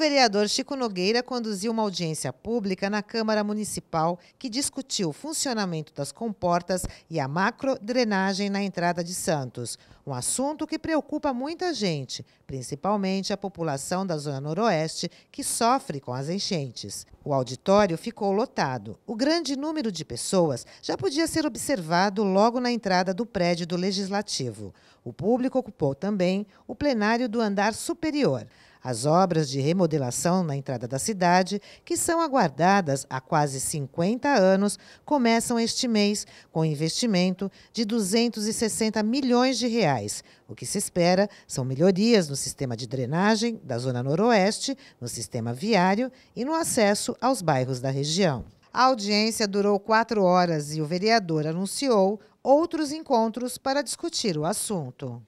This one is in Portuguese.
vereador Chico Nogueira conduziu uma audiência pública na Câmara Municipal que discutiu o funcionamento das comportas e a macro drenagem na entrada de Santos. Um assunto que preocupa muita gente, principalmente a população da Zona Noroeste, que sofre com as enchentes. O auditório ficou lotado. O grande número de pessoas já podia ser observado logo na entrada do prédio do Legislativo. O público ocupou também o plenário do andar superior. As obras de remodelação na entrada da cidade, que são aguardadas há quase 50 anos, começam este mês com investimento de 260 milhões de reais. O que se espera são melhorias no sistema de drenagem da zona noroeste, no sistema viário e no acesso aos bairros da região. A audiência durou quatro horas e o vereador anunciou outros encontros para discutir o assunto.